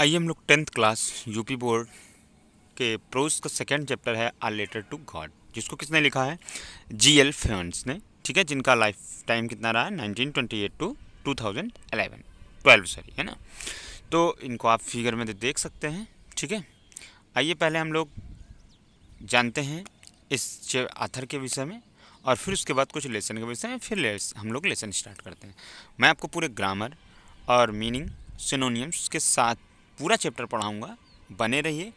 आइए हम लोग टेंथ क्लास यूपी बोर्ड के प्रोज का सेकेंड चैप्टर है आ लेटर टू गॉड जिसको किसने लिखा है जी एल फेवंस ने ठीक है जिनका लाइफ टाइम कितना रहा है nineteen twenty eight to two thousand eleven twelve sorry है ना तो इनको आप फिगर में देख सकते हैं ठीक है आइए पहले हम लोग जानते हैं इस आथर के विषय में और फिर उसके बाद कुछ लेसन के विषय में फिर हम लोग लेसन स्टार्ट करते हैं मैं आपको पूरे ग्रामर और मीनिंग सिनोनियम्स के साथ पूरा चैप्टर पढ़ाऊँगा बने रहिए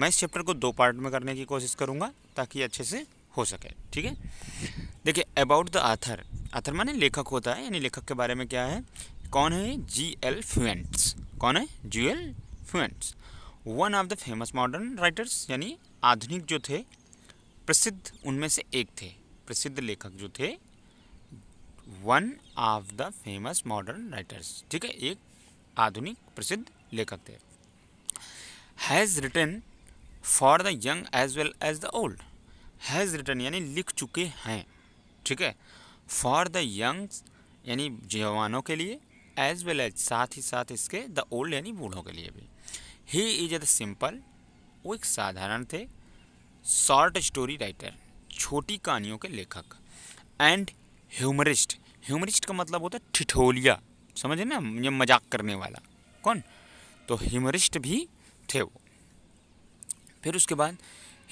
मैं इस चैप्टर को दो पार्ट में करने की कोशिश करूँगा ताकि अच्छे से हो सके ठीक है देखिए अबाउट द आथर आथर माने लेखक होता है यानी लेखक के बारे में क्या है कौन है जी एल फ्यूएंट्स कौन है G L Fuentes one of the famous modern writers यानी आधुनिक जो थे प्रसिद्ध उनमें से एक थे प्रसिद्ध लेखक जो थे one of the famous modern writers ठीक है एक आधुनिक प्रसिद्ध लेखक थे has written for the young as well as the old has written यानी लिख चुके हैं ठीक है फॉर द यंग्स यानी जवानों के लिए एज वेल एज साथ ही साथ इसके द ओल्ड यानी बूढ़ों के लिए भी ही इज अ सिंपल वो एक साधारण थे शॉर्ट स्टोरी राइटर छोटी कहानियों के लेखक एंड ह्यूमरिस्ट ह्यूमरिस्ट का मतलब होता है ठिठोलिया समझे ना ये मजाक करने वाला कौन तो ह्यूमरिस्ट भी थे वो फिर उसके बाद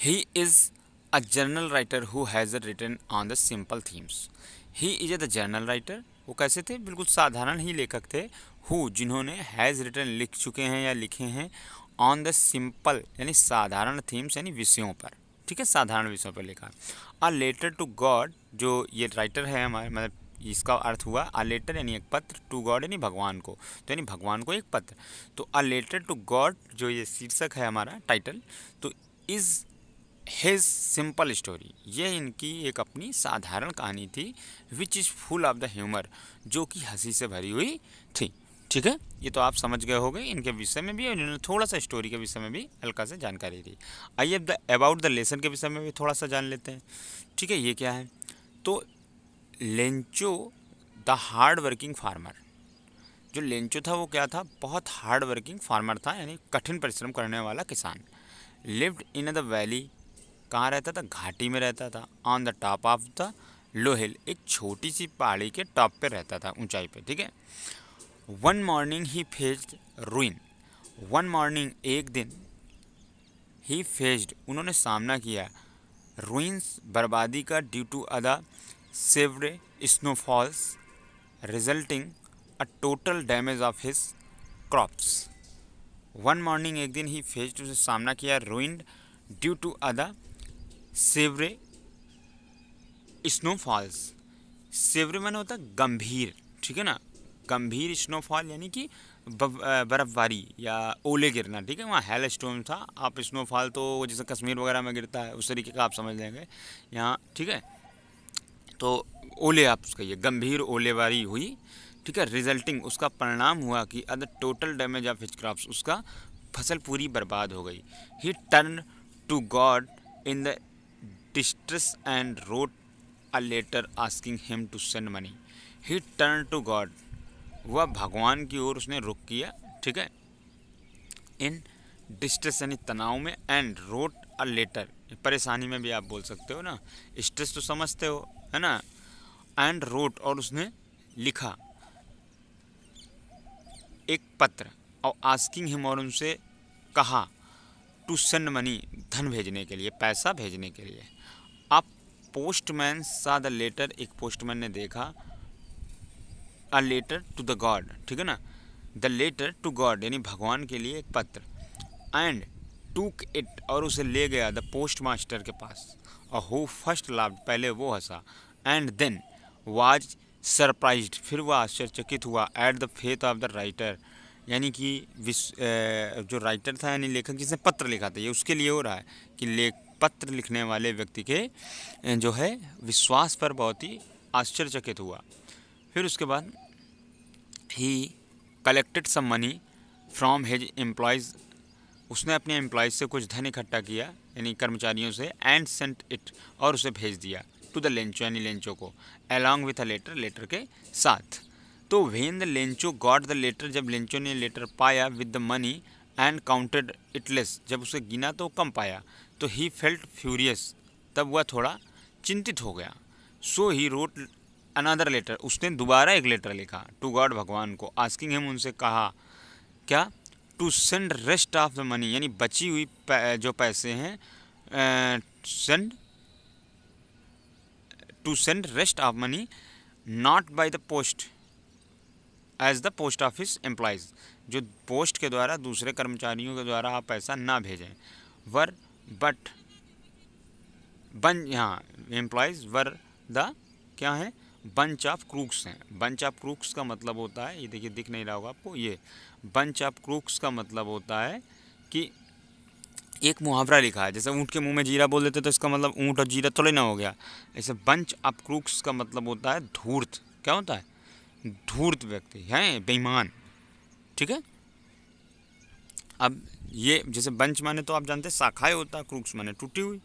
he is a general writer who has written on the simple themes he is a general writer वो कैसे थे बिल्कुल साधारण ही लेखक थे हु जिन्होंने हैज़ रिटन लिख चुके हैं या लिखे हैं ऑन द सिंपल यानी साधारण थीम्स यानी विषयों पर ठीक है साधारण विषयों पर लिखा अ लेटर टू गॉड जो ये राइटर है हमारे मतलब इसका अर्थ हुआ अ लेटर यानी एक पत्र टू गॉड यानी भगवान को तो यानी भगवान को एक पत्र तो अ लेटर टू गॉड जो ये शीर्षक है हमारा टाइटल तो इज़ हिज सिंपल स्टोरी ये इनकी एक अपनी साधारण कहानी थी which is full of the humour जो कि हंसी से भरी हुई थी ठीक है ये तो आप समझ गए हो गए इनके विषय में भी इन्होंने थोड़ा सा स्टोरी के विषय में भी हल्का से जानकारी दी आइए अब द अबाउट द लेसन के विषय में भी थोड़ा सा जान लेते हैं ठीक है ये क्या है तो Lencho the hard working farmer जो लेंचो था वो क्या था बहुत हार्ड वर्किंग फार्मर था यानी कठिन परिश्रम करने वाला किसान लिव्ड इन द वैली कहाँ रहता था घाटी में रहता था on the top of the low hill एक छोटी सी पहाड़ी के टॉप पे रहता था ऊंचाई पे ठीक है one morning he faced ruin one morning एक दिन ही फेज्ड उन्होंने सामना किया रुइंस बर्बादी का due to other severe snowfalls resulting a total damage of his crops one morning एक दिन ही फेज टू से सामना किया ruined due to other severe snowfalls severe मैंने होता गंभीर ठीक है ना गंभीर स्नोफॉल यानी कि बर्फ़बारी या ओले गिरना ठीक है वहाँ हेल स्टोन था आप स्नोफॉल तो जैसे कश्मीर वगैरह में गिरता है उस तरीके का आप समझ लेंगे यहाँ ठीक है तो ओले आप उसका ये गंभीर ओलेवारी हुई ठीक है रिजल्टिंग उसका परिणाम हुआ कि other total damage of his crops उसका फसल पूरी बर्बाद हो गई he turn to God in the distress and wrote a letter asking him to send money he turn to God वह भगवान की ओर उसने रुख किया ठीक है इन डिस्ट्रेस यानी तनाव में एंड रोट अ लेटर परेशानी में भी आप बोल सकते हो ना स्ट्रेस तो समझते हो है ना एंड रोट और उसने लिखा एक पत्र और आस्किंग हिम और उनसे कहा टू सेंड मनी धन भेजने के लिए पैसा भेजने के लिए आप पोस्टमैन सा द लेटर एक पोस्टमैन ने देखा a letter to the God ठीक है ना द लेटर टू गॉड यानी भगवान के लिए एक पत्र एंड टूक इट और उसे ले गया द पोस्ट मास्टर के पास और हु फर्स्ट लाभ पहले वो हंसा एंड देन वाज सरप्राइज फिर वह आश्चर्यचकित हुआ at the faith of the writer यानी कि जो राइटर था यानी लेखक जिसने पत्र लिखा था ये उसके लिए हो रहा है कि लेख पत्र लिखने वाले व्यक्ति के जो है विश्वास पर बहुत ही आश्चर्यचकित हुआ फिर उसके बाद he collected some money from his employees उसने अपने एम्प्लॉयज़ से कुछ धन इकट्ठा किया यानी कर्मचारियों से एंड सेंट इट और उसे भेज दिया टू द लेंचो यानी लेंचो को along with a letter letter के साथ तो when the Lencho got the letter जब लेंचो ने लेटर पाया with the money and counted it less जब उसे गिना तो कम पाया तो ही फेल्ट फ्यूरियस तब वह थोड़ा चिंतित हो गया सो ही रोट अनादर लेटर उसने दोबारा एक लेटर लिखा टू गॉड भगवान को आस्किंग हिम उनसे कहा क्या to send rest of the money यानी बची हुई जो पैसे हैं send to send rest of money not by the post as the post office employees जो पोस्ट के द्वारा दूसरे कर्मचारियों के द्वारा आप पैसा ना भेजें वर बट बन यहाँ एम्प्लॉयज़ वर द क्या है बंच ऑफ क्रूक्स हैं बंच ऑफ क्रूक्स का मतलब होता है ये देखिए दिख नहीं रहा होगा आपको ये बंच ऑफ क्रूक्स का मतलब होता है कि एक मुहावरा लिखा है जैसे ऊँट के मुंह में जीरा बोल देते तो इसका मतलब ऊँट और जीरा थोड़े ना हो गया ऐसे बंच ऑफ क्रूक्स का मतलब होता है धूर्त क्या होता है धूर्त व्यक्ति हैं बेईमान ठीक है अब ये जैसे बंच माने तो आप जानते हैं शाखाएँ होता है क्रूक्स माने टूटी हुई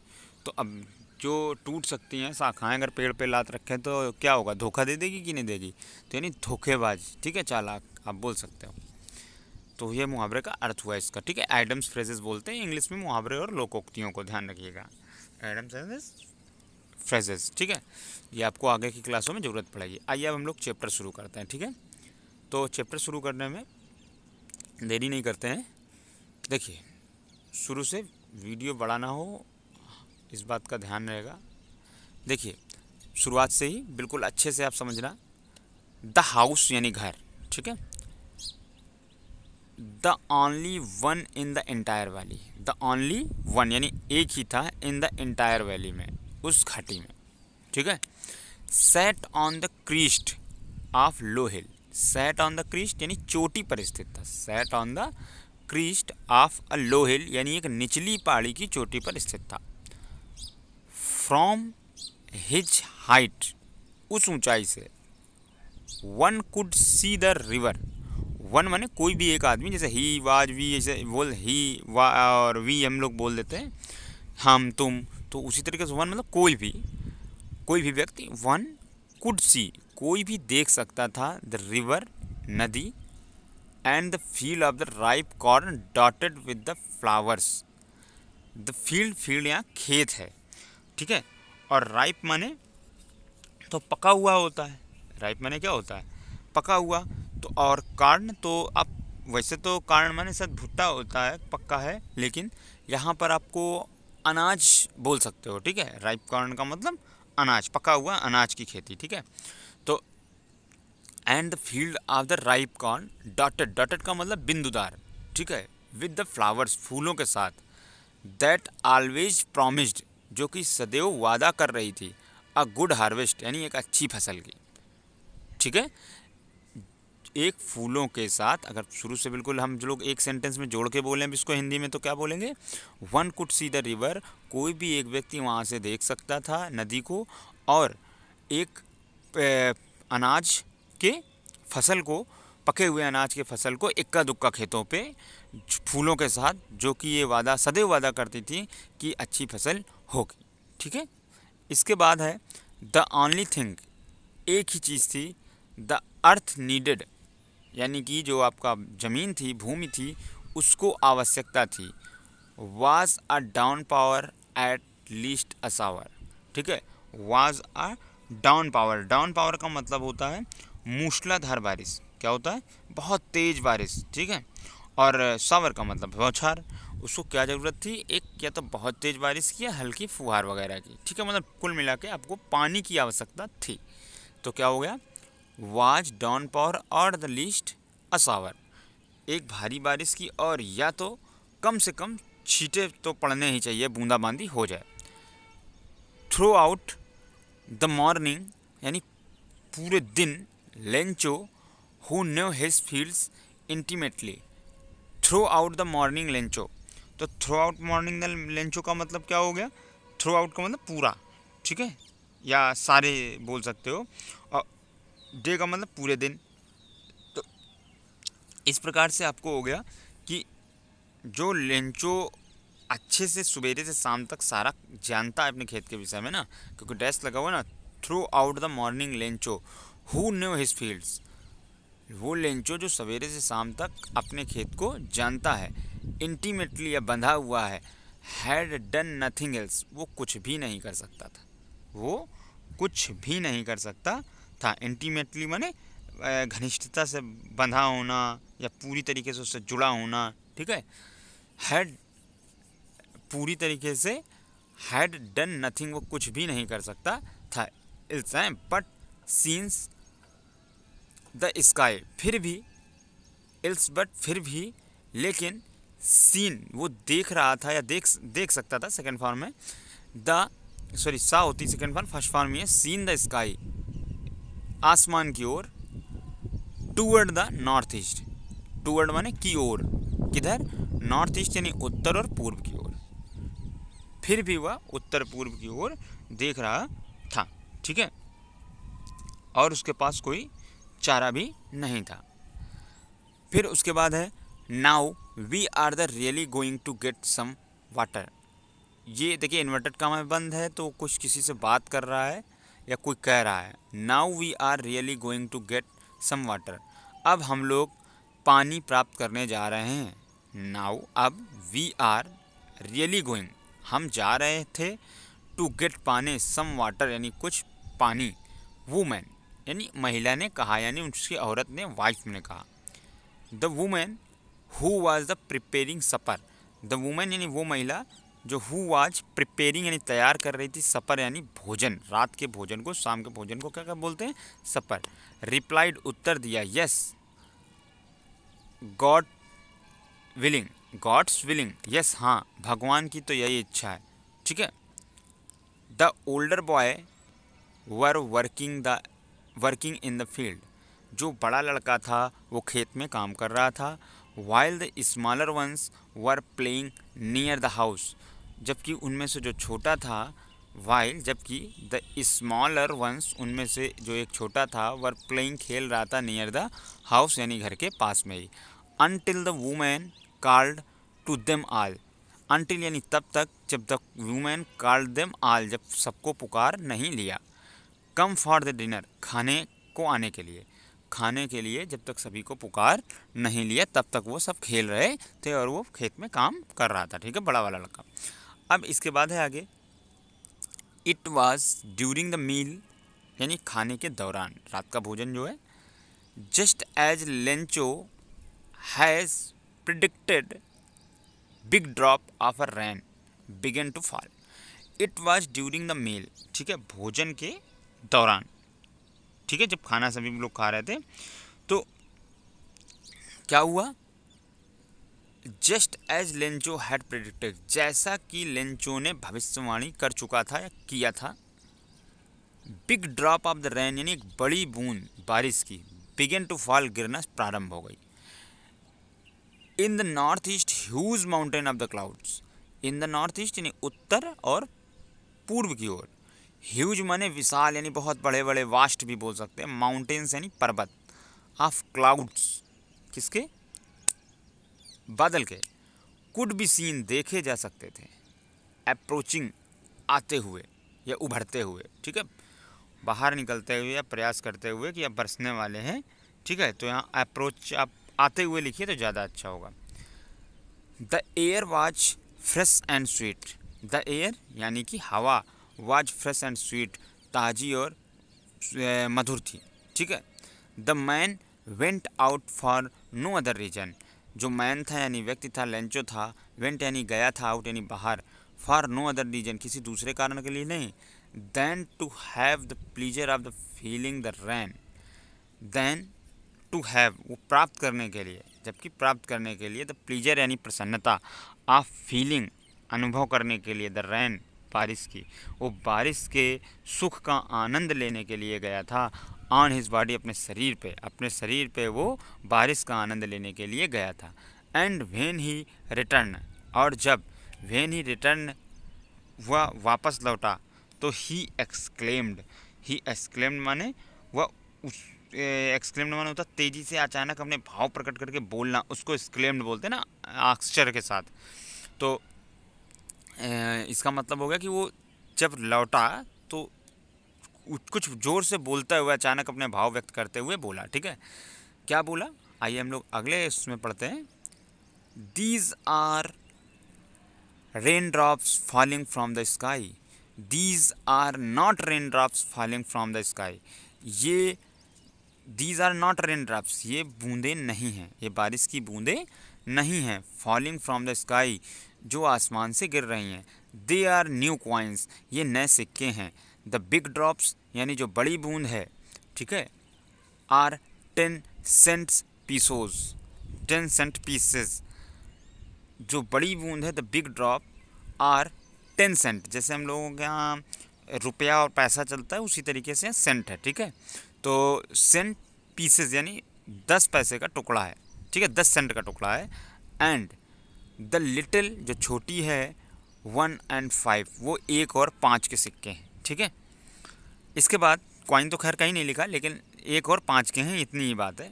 तो अब जो टूट सकती हैं शाखाएँ अगर पेड़ पे लात रखें तो क्या होगा धोखा दे देगी कि नहीं देगी तो यानी धोखेबाज ठीक है चालाक आप बोल सकते हो तो ये मुहावरे का अर्थ हुआ इसका ठीक है एडम्स फ्रेजेस बोलते हैं इंग्लिश में मुहावरे और लोकोक्तियों को ध्यान रखिएगा एडम्स फ्रेजेस फ्रेजेस ठीक है ये आपको आगे की क्लासों में ज़रूरत पड़ेगी आइए अब हम लोग चैप्टर शुरू करते हैं ठीक है तो चैप्टर शुरू करने में देरी नहीं करते हैं देखिए शुरू से वीडियो बढ़ाना हो इस बात का ध्यान रहेगा देखिए शुरुआत से ही बिल्कुल अच्छे से आप समझना द हाउस यानी घर ठीक है the only one in the entire valley the only one यानी एक ही था इन द एंटायर वैली में उस घाटी में ठीक है set on the crest of low hill set on the crest यानी चोटी पर स्थित था set on the crest of a low hill यानी एक निचली पहाड़ी की चोटी पर स्थित था फ्रॉम हिज हाइट उस ऊंचाई से one could see the river one माने कोई भी एक आदमी जैसे ही वाज वी जैसे बोल ही वा और वी हम लोग बोल देते हैं हम तुम तो उसी तरीके से वन मतलब कोई भी कोई भी व्यक्ति वन कुड सी कोई भी देख सकता था द रिवर नदी and the field of the ripe corn dotted with the flowers the field field यहाँ खेत है ठीक है और राइप माने तो पका हुआ होता है राइप माने क्या होता है पका हुआ तो और कार्न तो आप वैसे तो कार्न माने शायद भुट्टा होता है पक्का है लेकिन यहाँ पर आपको अनाज बोल सकते हो ठीक है राइप कार्न का मतलब अनाज पका हुआ अनाज की खेती ठीक है तो and the field of the ripe corn dotted dotted का मतलब बिंदुदार ठीक है विद द फ्लावर्स फूलों के साथ दैट ऑलवेज प्रोमिस्ड जो कि सदैव वादा कर रही थी अ गुड हार्वेस्ट यानी एक अच्छी फसल की ठीक है एक फूलों के साथ अगर शुरू से बिल्कुल हम लोग एक सेंटेंस में जोड़ के बोलें इसको हिंदी में तो क्या बोलेंगे one could see the river कोई भी एक व्यक्ति वहाँ से देख सकता था नदी को और एक अनाज के फसल को पके हुए अनाज के फसल को इक्का दुक्का खेतों पे फूलों के साथ जो कि ये वादा सदैव वादा करती थी कि अच्छी फसल होगी ठीक है इसके बाद है द ऑनली थिंग एक ही चीज़ थी द अर्थ नीडेड यानी कि जो आपका ज़मीन थी भूमि थी उसको आवश्यकता थी was a downpour at least a shower ठीक है was a downpour downpour का मतलब होता है मूसलाधार बारिश क्या होता है बहुत तेज़ बारिश ठीक है और सावर का मतलब बौछार उसको क्या ज़रूरत थी एक या तो बहुत तेज़ बारिश की या हल्की फुहार वगैरह की ठीक है मतलब कुल मिला के आपको पानी की आवश्यकता थी तो क्या हो गया वाज डाउन पावर और द लीस्ट असावर एक भारी बारिश की और या तो कम से कम छीटे तो पड़ने ही चाहिए बूंदाबांदी हो जाए थ्रू आउट द मॉर्निंग यानी पूरे दिन Lencho who knew his fields intimately throughout the morning Lencho तो थ्रू आउट मॉर्निंग लेंचो का मतलब क्या हो गया थ्रू आउट का मतलब पूरा ठीक है या सारे बोल सकते हो और डे का मतलब पूरे दिन तो इस प्रकार से आपको हो गया कि जो लेंचो अच्छे से सवेरे से शाम तक सारा जानता है अपने खेत के विषय में ना क्योंकि डेस्क लगा हुआ ना throughout the morning Lencho who knew his fields वो लेंचो जो सवेरे से शाम तक अपने खेत को जानता है इंटीमेटली या बंधा हुआ है हैड डन नथिंग एल्स वो कुछ भी नहीं कर सकता था वो कुछ भी नहीं कर सकता था इंटीमेटली मैंने घनिष्ठता से बंधा होना या पूरी तरीके से उससे जुड़ा होना ठीक है हैड पूरी तरीके से हैड डन नथिंग वो कुछ भी नहीं कर सकता था else but seen the sky फिर भी एल्स बट फिर भी लेकिन सीन वो देख रहा था या देख देख सकता था सेकेंड फॉर्म में द सॉरी सा होती सेकेंड फॉर्म फर्स्ट फॉर्म ये सीन द स्काई आसमान की ओर toward the north east toward माने की ओर किधर नॉर्थ ईस्ट यानी उत्तर और पूर्व की ओर फिर भी वह उत्तर पूर्व की ओर देख रहा था ठीक है और उसके पास कोई चारा भी नहीं था फिर उसके बाद है now we are the really going to get some water ये देखिए इन्वर्टेड काम है बंद है तो कुछ किसी से बात कर रहा है या कोई कह रहा है now we are really going to get some water अब हम लोग पानी प्राप्त करने जा रहे हैं नाउ अब वी आर रियली गोइंग हम जा रहे थे टू गेट पाने सम वाटर यानी कुछ पानी वूमेन यानी महिला ने कहा यानी उसकी औरत ने वाइफ ने कहा the women who was the preparing supper the women यानी वो महिला जो हु वाज प्रिपेयरिंग यानी तैयार कर रही थी सपर यानी भोजन रात के भोजन को शाम के भोजन को क्या क्या बोलते हैं सपर रिप्लाइड उत्तर दिया yes God willing God's willing yes हाँ भगवान की तो यही इच्छा है ठीक है the older boy were working the working in the field जो बड़ा लड़का था वो खेत में काम कर रहा था while the smaller ones were playing near the house जबकि उनमें से जो छोटा था वाइल जबकि द स्मॉलर वंस उनमें से जो एक छोटा था वर प्लेइंग खेल रहा था नियर द हाउस यानी घर के पास में ही until the women called to them all until यानी तब तक जब the women called them all जब सबको पुकार नहीं लिया कम फॉर द डिनर खाने को आने के लिए खाने के लिए जब तक सभी को पुकार नहीं लिया तब तक वो सब खेल रहे थे और वो खेत में काम कर रहा था ठीक है बड़ा वाला लड़का अब इसके बाद है आगे it was during the meal यानी खाने के दौरान रात का भोजन जो है just as Lencho has predicted big drop of a rain began to fall it was during the meal ठीक है भोजन के दौरान ठीक है जब खाना सभी लोग खा रहे थे तो क्या हुआ just as Lencho had predicted जैसा कि लेंचो ने भविष्यवाणी कर चुका था या किया था big drop of the rain यानी एक बड़ी बूंद बारिश की बिगेन टू फॉल गिरना प्रारंभ हो गई in the north east huge mountain of the clouds in the north east यानी उत्तर और पूर्व की ओर ह्यूज माने विशाल यानी बहुत बड़े बड़े वास्ट भी बोल सकते हैं माउंटेन्स यानी पर्वत ऑफ क्लाउड्स किसके बादल के कुड भी सीन देखे जा सकते थे अप्रोचिंग आते हुए या उभरते हुए ठीक है बाहर निकलते हुए या प्रयास करते हुए कि अब बरसने वाले हैं ठीक है तो यहाँ अप्रोच आप आते हुए लिखिए तो ज़्यादा अच्छा होगा the air was fresh and sweet the air यानी कि हवा वाज फ्रेश एंड स्वीट ताज़ी और मधुर थी ठीक है the man went out for no other reason जो मैन था यानी व्यक्ति था लेंचो था वेंट यानी गया था आउट यानी बाहर फॉर नो अदर रीजन किसी दूसरे कारण के लिए नहीं then to have the pleasure of the feeling the rain then to have वो प्राप्त करने के लिए जबकि प्राप्त करने के लिए द प्लीजर यानी प्रसन्नता ऑफ फीलिंग अनुभव करने के लिए द रैन बारिश की वो बारिश के सुख का आनंद लेने के लिए गया था ऑन हिज बॉडी अपने शरीर पे अपने शरीर पे वो बारिश का आनंद लेने के लिए गया था एंड वेन ही रिटर्न और जब वेन ही रिटर्न वह वापस लौटा तो ही एक्सक्लेम्ड ही एक्सक्लेम्ड माने वह उस एक्सक्लेम्ड माने होता तेज़ी से अचानक अपने भाव प्रकट करके बोलना उसको एक्सक्लेम्ड बोलते हैं ना आश्चर्य के साथ तो इसका मतलब हो गया कि वो जब लौटा तो कुछ ज़ोर से बोलता हुआ अचानक अपने भाव व्यक्त करते हुए बोला ठीक है क्या बोला आइए हम लोग अगले उसमें पढ़ते हैं these are raindrops falling from the sky these are not raindrops falling from the sky ये these are not raindrops ये बूंदें नहीं हैं ये बारिश की बूंदें नहीं हैं फॉलिंग फ्रॉम द स्काई जो आसमान से गिर रही हैं दे आर न्यू क्वाइंस ये नए सिक्के हैं द बिग ड्रॉप्स यानी जो बड़ी बूंद है ठीक है are ten cents pieces ten cent pieces जो बड़ी बूंद है the big drop are ten cent जैसे हम लोगों के यहाँ रुपया और पैसा चलता है उसी तरीके से सेंट है ठीक है तो सेंट पीसेस यानी दस पैसे का टुकड़ा है ठीक है दस सेंट का टुकड़ा है एंड द लिटिल जो छोटी है वन एंड फाइव वो एक और पाँच के सिक्के हैं ठीक है इसके बाद क्वाइन तो खैर कहीं नहीं लिखा लेकिन एक और पाँच के हैं इतनी ही बात है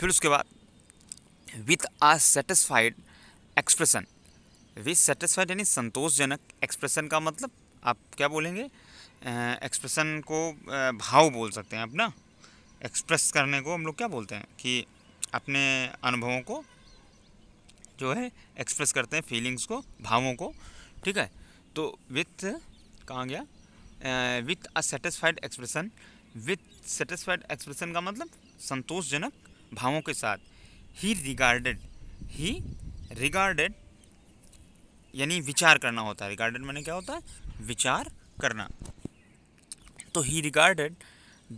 फिर उसके बाद with a satisfied expression with satisfied यानी संतोषजनक एक्सप्रेशन का मतलब आप क्या बोलेंगे एक्सप्रेशन को भाव बोल सकते हैं अपना एक्सप्रेस करने को हम लोग क्या बोलते हैं कि अपने अनुभवों को जो है एक्सप्रेस करते हैं फीलिंग्स को भावों को ठीक है तो विथ कहाँ गया with a satisfied expression with satisfied expression का मतलब संतोषजनक भावों के साथ ही रिगार्डेड ही रिगार्डेड यानी विचार करना होता है रिगार्डेड मैंने क्या होता है विचार करना तो he regarded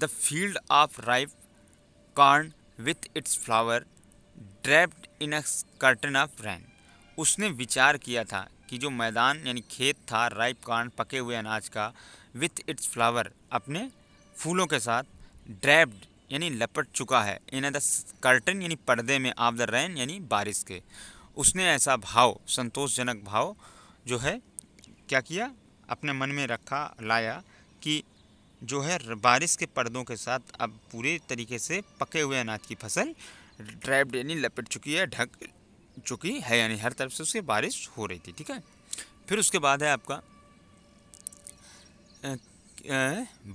the field of ripe corn with its flower draped in a curtain of rain उसने विचार किया था कि जो मैदान यानी खेत था राइप कॉर्न पके हुए अनाज का विथ इट्स फ्लावर अपने फूलों के साथ ड्रैप्ड यानी लपट चुका है इन द कर्टन यानी पर्दे में आप द रैन यानी बारिश के उसने ऐसा भाव संतोषजनक भाव जो है क्या किया अपने मन में रखा लाया कि जो है बारिश के पर्दों के साथ अब पूरे तरीके से पके हुए अनाज की फसल ड्राइव्ड यानी लपेट चुकी है ढक चुकी है यानी हर तरफ से उसकी बारिश हो रही थी ठीक है फिर उसके बाद है आपका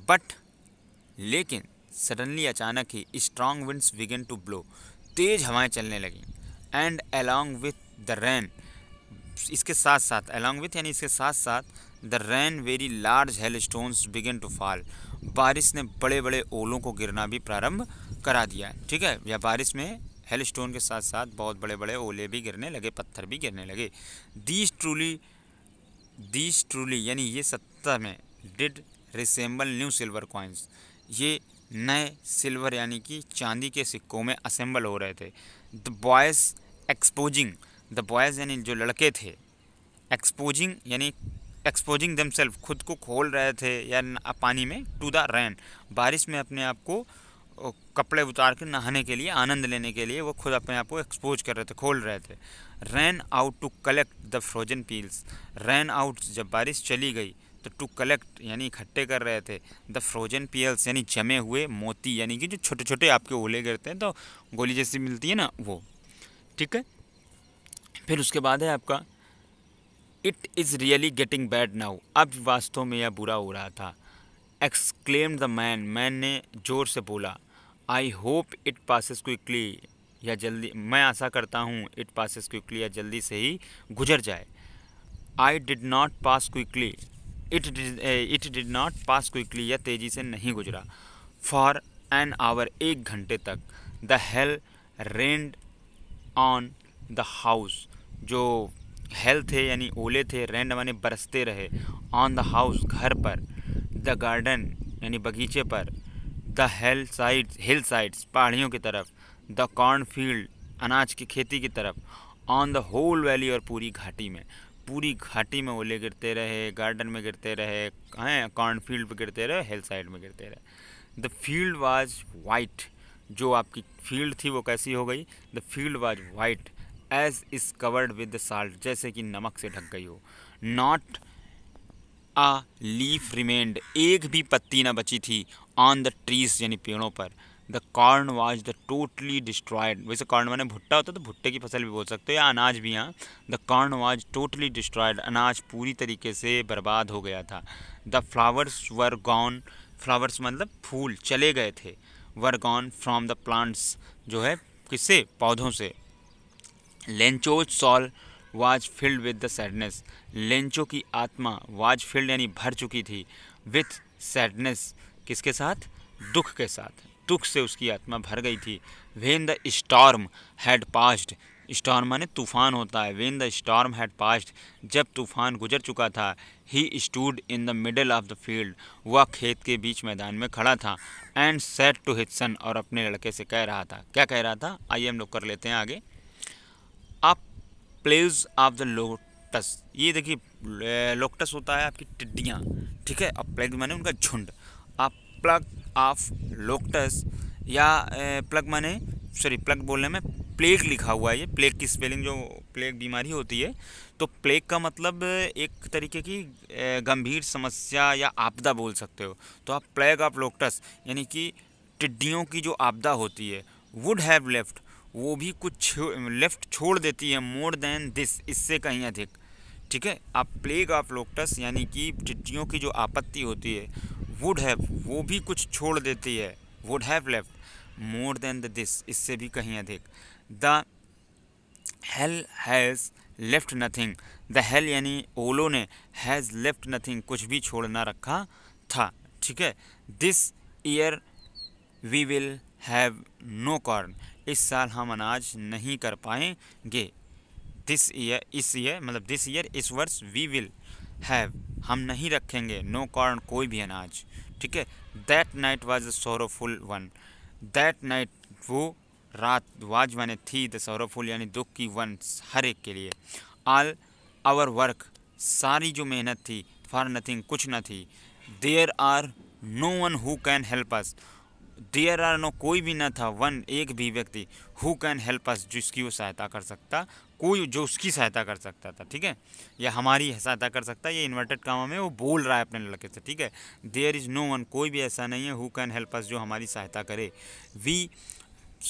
बट लेकिन सडनली अचानक ही strong winds began to blow तेज़ हवाएं चलने लगीं and along with the rain इसके साथ साथ अलॉन्ग विथ यानी इसके साथ साथ the rain very large hailstones began to fall बारिश ने बड़े बड़े ओलों को गिरना भी प्रारंभ करा दिया ठीक है या बारिश में हेल स्टोन के साथ साथ बहुत बड़े बड़े ओले भी गिरने लगे पत्थर भी गिरने लगे दीज ट्रूली दीज ट्रूली यानी ये सत्ता में did resemble new silver coins ये नए सिल्वर यानी कि चांदी के सिक्कों में असेंबल हो रहे थे the boys exposing the boys यानी जो लड़के थे एक्सपोजिंग यानी एक्सपोजिंग दम खुद को खोल रहे थे या पानी में टू द रैन बारिश में अपने आप को कपड़े उतार के नहाने के लिए आनंद लेने के लिए वो खुद अपने आप को एक्सपोज कर रहे थे खोल रहे थे ran out to collect the frozen pearls ran out जब बारिश चली गई तो टू कलेक्ट यानी इकट्ठे कर रहे थे द फ्रोजन पील्स यानी जमे हुए मोती यानी कि जो छोटे छोटे आपके ओले गिरते हैं तो गोली जैसी मिलती है ना वो ठीक है फिर उसके बाद है आपका it is really getting bad now अब वास्तव में यह बुरा हो रहा था एक्सक्लेम द मैन मैन ने ज़ोर से बोला I hope it passes quickly या जल्दी मैं आशा करता हूँ इट पासिस क्विकली या जल्दी से ही गुजर जाए I did not pass quickly it it did not pass quickly या तेज़ी से नहीं गुजरा फॉर एन आवर एक घंटे तक the hail rained on the house जो हेल थे यानी ओले थे रेंड माने बरसते रहे ऑन द हाउस घर पर द गार्डन यानी बगीचे पर the hail side hill sides पहाड़ियों की तरफ द कॉर्न फील्ड अनाज की खेती की तरफ ऑन द होल वैली और पूरी घाटी में पूरी घाटी में ओले गिरते रहे गार्डन में गिरते रहे हैं कॉर्नफील्ड पर गिरते रहे हिल साइड में गिरते रहे द फील्ड वाज वाइट जो आपकी फील्ड थी वो कैसी हो गई the field was white as is covered with the salt जैसे कि नमक से ढक गई हो नॉट आ लीफ रिमेंड एक भी पत्ती ना बची थी ऑन द ट्रीज यानी पेड़ों पर the corn was the totally destroyed वैसे कॉर्न माने भुट्टा होता तो भुट्टे की फसल भी बोल सकते हो या अनाज भी यहाँ the corn was totally destroyed अनाज पूरी तरीके से बर्बाद हो गया था the flowers were gone flowers मतलब फूल चले गए थे were gone from the plants जो है किससे पौधों से Lencho's soul was filled with the sadness Lencho की आत्मा वाज फिल्ड यानी भर चुकी थी विथ सैडनेस किसके साथ दुख के साथ दुख से उसकी आत्मा भर गई थी when the storm had passed storm माने तूफान होता है when the storm had passed जब तूफान गुजर चुका था he stood in the middle of the field वह खेत के बीच मैदान में खड़ा था and said to his son और अपने लड़के से कह रहा था क्या कह रहा था आइए हम लोग कर लेते हैं आगे प्लेव्स ऑफ द लोटस ये देखिए लोकटस होता है आपकी टिड्डियाँ ठीक है अब प्लेग माने उनका झुंड आप प्लग ऑफ लोकटस या प्लग माने सॉरी प्लग बोलने में प्लेग लिखा हुआ है ये प्लेग की स्पेलिंग जो प्लेग बीमारी होती है तो प्लेग का मतलब एक तरीके की गंभीर समस्या या आपदा बोल सकते हो तो आप प्लेग ऑफ लोकटस यानी कि टिड्डियों की जो आपदा होती है वुड हैव लेफ्ट वो भी कुछ छो, लेफ्ट छोड़ देती है मोर देन दिस इससे कहीं अधिक ठीक है आप प्लेग ऑफ लोकटस यानी कि टिड्डियों की जो आपत्ति होती है वुड हैव वो भी कुछ छोड़ देती है would have left more than the this इससे भी कहीं अधिक the hail has left nothing the hail यानी ओलो ने हैज़ लेफ्ट नथिंग कुछ भी छोड़ना रखा था ठीक है this year we will have no corn इस साल हम अनाज नहीं कर पाएंगे दिस ईयर इस ईयर मतलब दिस ईयर इस वर्ष वी विल हैव हम नहीं रखेंगे नो कॉर्न कोई भी अनाज ठीक है that night was a sorrowful one that night वो रात वाज माने थी द सोरोफुल यानी दुख की वन हर एक के लिए आल आवर वर्क सारी जो मेहनत थी फॉर नथिंग कुछ न थी there are no one who can help us there are no कोई भी ना था वन एक भी व्यक्ति हु कैन हेल्प अस जिसकी वो सहायता कर सकता कोई जो उसकी सहायता कर सकता था ठीक है या हमारी सहायता कर सकता ये इन्वर्टेड कामों में वो बोल रहा है अपने लड़के से ठीक है देयर इज़ नो वन कोई भी ऐसा नहीं है हु कैन हेल्प अस जो हमारी सहायता करे we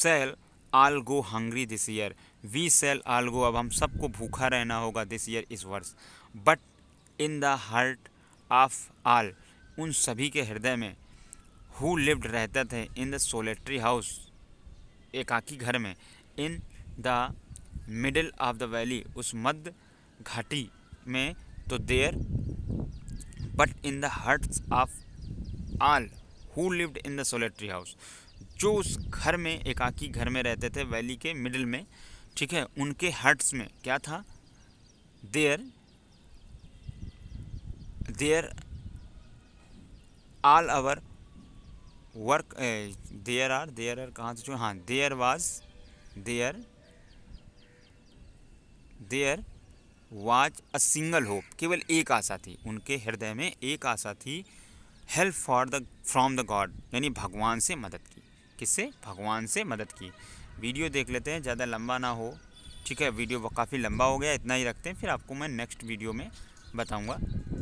shall all go hungry this year we shall all go अब हम सबको भूखा रहना होगा दिस ईयर इस वर्ष but in the heart of all उन सभी के हृदय में हु लिव्ड रहते थे इन द सोलेट्री हाउस एकाकी घर में in the middle of the valley उस मध्य घाटी में तो there but in the hearts of all who lived in the solitary house जो उस घर में एकाकी घर में रहते थे वैली के मिडल में ठीक है उनके हर्ट्स में क्या था there there all our work there are there are कहाँ से चुके हाँ there was there there was a single hope केवल एक आशा थी उनके हृदय में एक आशा थी help for the from the God यानी भगवान से मदद की किससे भगवान से मदद की वीडियो देख लेते हैं ज़्यादा लंबा ना हो ठीक है वीडियो काफ़ी लंबा हो गया इतना ही रखते हैं फिर आपको मैं नेक्स्ट वीडियो में बताऊँगा